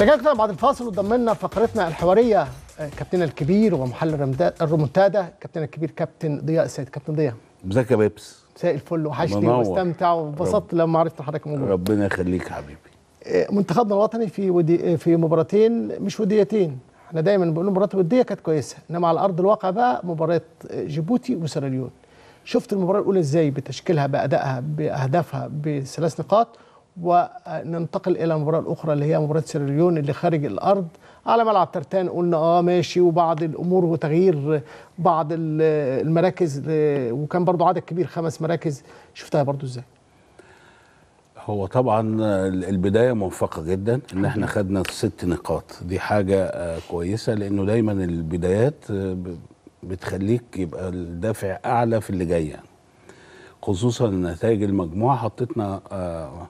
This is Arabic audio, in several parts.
رجعنا كده بعد الفاصل وضمنا فقرتنا الحواريه آه، كابتن الكبير ومحلل الرومونتادا كابتن الكبير كابتن ضياء السيد كابتن ضياء مساك يا بيبس مساء الفل وحشتني واستمتع وانبسطت لما عرفت حضرتك موجود ربنا يخليك حبيبي آه، منتخبنا الوطني في ودي آه، في مباراتين مش وديتين احنا دايما بنقول مباراه الوديه كانت كويسه انما على ارض الواقع بقى مباراه جيبوتي وسيراليون شفت المباراه الاولى ازاي بتشكيلها بادائها باهدافها بثلاث نقاط وننتقل الى المباراه الاخرى اللي هي مباراه سيراليون اللي خارج الارض على ملعب ترتان قلنا اه ماشي وبعض الامور وتغيير بعض المراكز وكان برضو عدد كبير خمس مراكز شفتها برضو ازاي هو طبعا البدايه موفقه جدا ان احنا خدنا ست نقاط دي حاجه آه، كويسه لانه دايما البدايات آه، بتخليك يبقى الدافع اعلى في اللي جاي يعني. خصوصا نتائج المجموعه حطيتنا آه،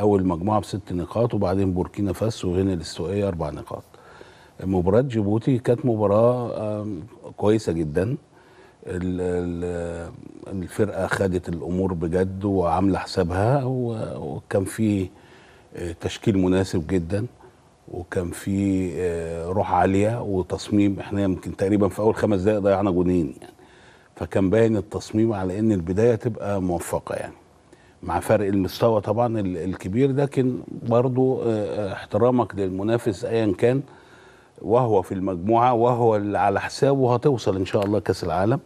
اول مجموعه بست نقاط وبعدين بوركينا فاسو وغينيا الاستوائيه اربع نقاط مباراه جيبوتي كانت مباراه كويسه جدا الفرقه خدت الامور بجد وعامله حسابها وكان في آه، تشكيل مناسب جدا وكان في آه، روح عاليه وتصميم احنا يمكن تقريبا في اول خمس دقائق ضيعنا جونين يعني فكان باين التصميم على ان البدايه تبقى موفقه يعني مع فرق المستوى طبعا الكبير لكن برضو آه، آه، احترامك للمنافس ايا كان وهو في المجموعه وهو اللي على حسابه هتوصل ان شاء الله كاس العالم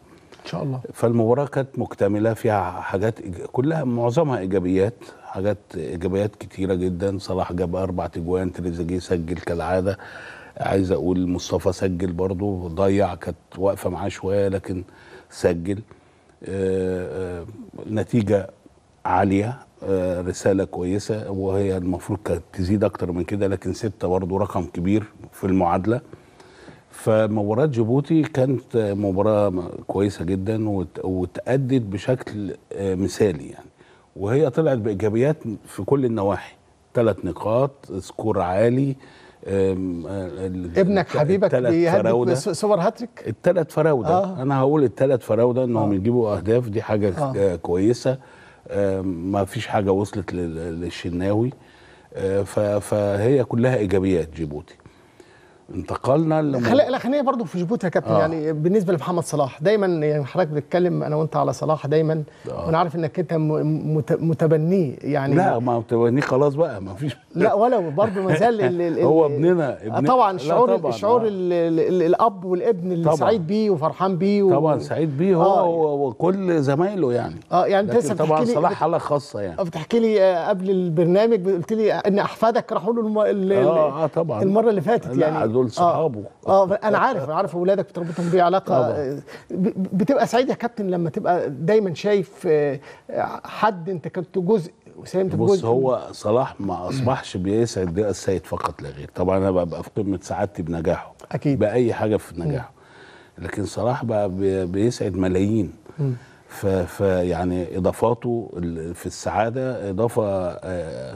ان شاء الله فالمباراه كانت مكتمله فيها حاجات كلها معظمها ايجابيات حاجات ايجابيات كتيره جدا صلاح جاب اربع تجوان تريزيجيه سجل كالعاده عايز اقول مصطفى سجل برضه ضيع كانت واقفه معاه شويه لكن سجل آه، نتيجه عاليه آه، رساله كويسه وهي المفروض كانت تزيد اكتر من كده لكن سته برضه رقم كبير في المعادله فمباراه جيبوتي كانت آه، مباراه كويسه جدا وتأدت بشكل آه، مثالي يعني وهي طلعت بايجابيات في كل النواحي ثلاث نقاط سكور عالي ابنك حبيبك بيهدف سوبر هاتريك الثلاث فراوده آه. انا هقول الثلاث فراوده انهم آه. يجيبوا اهداف دي حاجه آه. كويسه ما فيش حاجه وصلت للشناوي آه، فهي كلها ايجابيات جيبوتي انتقلنا لم... خل... خلينا برضه في جبوت يا كابتن آه. يعني بالنسبه لمحمد صلاح دايما يعني حضرتك بتتكلم انا وانت على صلاح دايما آه. وانا عارف انك انت مت... متبنيه يعني لا ما متبنيه خلاص بقى ما فيش لا ولو برضه ما زال ال... ال... هو ابننا ابن... آه، طبعا شعور طبعا آه. شعور ال... ال... ال... الاب والابن اللي طبعا. سعيد بيه وفرحان بيه و... طبعا سعيد بيه هو آه. وكل زمايله يعني اه يعني انت طبعا صلاح حاله خاصه يعني آه، بتحكي لي قبل البرنامج قلت لي ان احفادك راحوا له الم... ال... آه طبعا المره اللي فاتت يعني دول آه. صحابه اه, آه انا عارف انا عارف اولادك بتربطهم بيه علاقه آه، بتبقى سعيد يا كابتن لما تبقى دايما شايف آه، حد انت كنت جزء وسام بص هو صلاح ما اصبحش بيسعد السيد فقط لا غير طبعا انا ببقى في قمه سعادتي بنجاحه اكيد باي حاجه في نجاحه لكن صلاح بقى بيسعد ملايين فيعني اضافاته في السعاده اضافه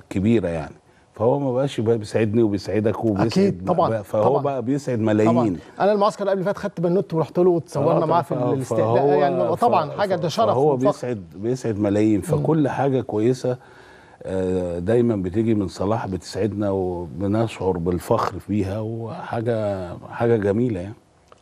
كبيره يعني فهو ما بقاش بيسعدني وبيسعدك وبيسعد اكيد طبعا فهو طبعا بقى بيسعد ملايين طبعا. انا المعسكر قبل فات خدت بنوت ورحت له وتصورنا اه، معاه في اه، الاستهداء يعني طبعا حاجه ده شرف هو بيسعد بيسعد ملايين فكل حاجه كويسه آه، دايما بتيجي من صلاح بتسعدنا وبنشعر بالفخر فيها وحاجه حاجه جميله يعني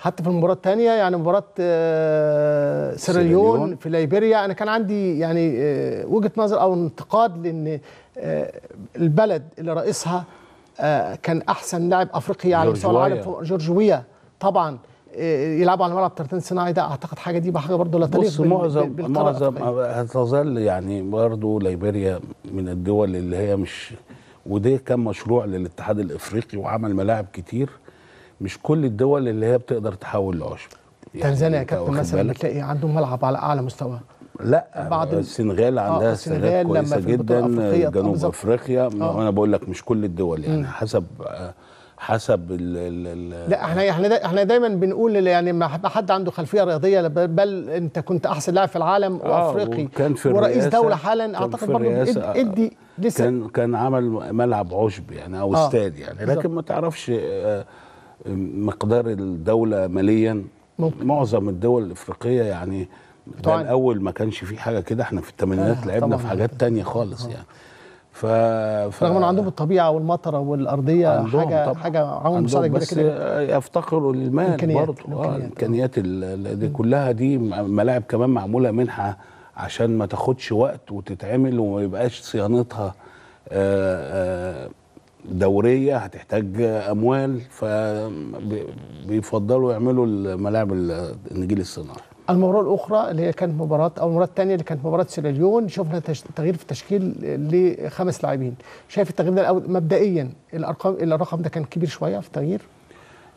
حتى في المباراه الثانيه يعني مباراه آه، سيراليون في ليبيريا انا كان عندي يعني آه، وجهه نظر او انتقاد لان آه، البلد اللي رئيسها كان احسن لاعب افريقي على مستوى العالم جورجويا طبعا يلعبوا على ملعب ترتين صناعي ده اعتقد حاجه دي حاجه برضه لا تليق بص معظم معظم هتظل يعني برضه ليبيريا من الدول اللي هي مش وده كان مشروع للاتحاد الافريقي وعمل ملاعب كتير مش كل الدول اللي هي بتقدر تحول لعشب يعني تنزانيا يا كابتن مثلا بتلاقي عندهم ملعب على اعلى مستوى لا بعض السنغال عندها آه سنغال كويسه جدا آه، جنوب افريقيا آه. انا بقول لك مش كل الدول يعني م. حسب آه، حسب الـ الـ لا احنا احنا احنا دايما بنقول يعني ما حد عنده خلفيه رياضيه بل انت كنت احسن لاعب في العالم آه، وافريقي وكان في ورئيس دوله حالا اعتقد برضه ادي لسه كان كان عمل ملعب عشب يعني او استاد يعني لكن ما تعرفش آه مقدار الدوله ماليا ممكن. معظم الدول الافريقيه يعني طبعا الاول ما كانش في حاجه كده احنا في الثمانينات آه لعبنا في حاجات تانية خالص آه. يعني ف... ف... رغم ان عندهم الطبيعه والمطره والارضيه حاجه طبعا. حاجه عامل مساعده كبيره كده يفتقروا للمال برضه اه الامكانيات دي كلها دي ملاعب كمان معموله منها عشان ما تاخدش وقت وتتعمل وما يبقاش صيانتها آآ آه، آه، دوريه هتحتاج اموال فبيفضلوا يعملوا الملاعب النجيل الصناعي المباراة الأخرى اللي هي كانت مباراة أو المباراة الثانية اللي كانت مباراة سيراليون شفنا تغيير في التشكيل لخمس لاعبين، شايف التغيير ده مبدئيا الأرقام الرقم ده كان كبير شوية في التغيير؟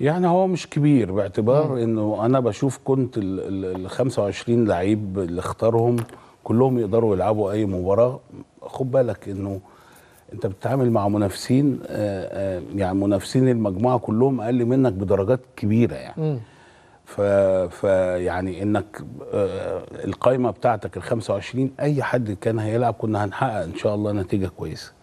يعني هو مش كبير باعتبار مم. انه انا بشوف كنت ال 25 لعيب اللي اختارهم كلهم يقدروا يلعبوا اي مباراه خد بالك انه انت بتتعامل مع منافسين آه، آه، يعني منافسين المجموعه كلهم اقل منك بدرجات كبيره يعني ف... ف يعني انك آه، القايمه بتاعتك ال 25 اي حد كان هيلعب كنا هنحقق ان شاء الله نتيجه كويسه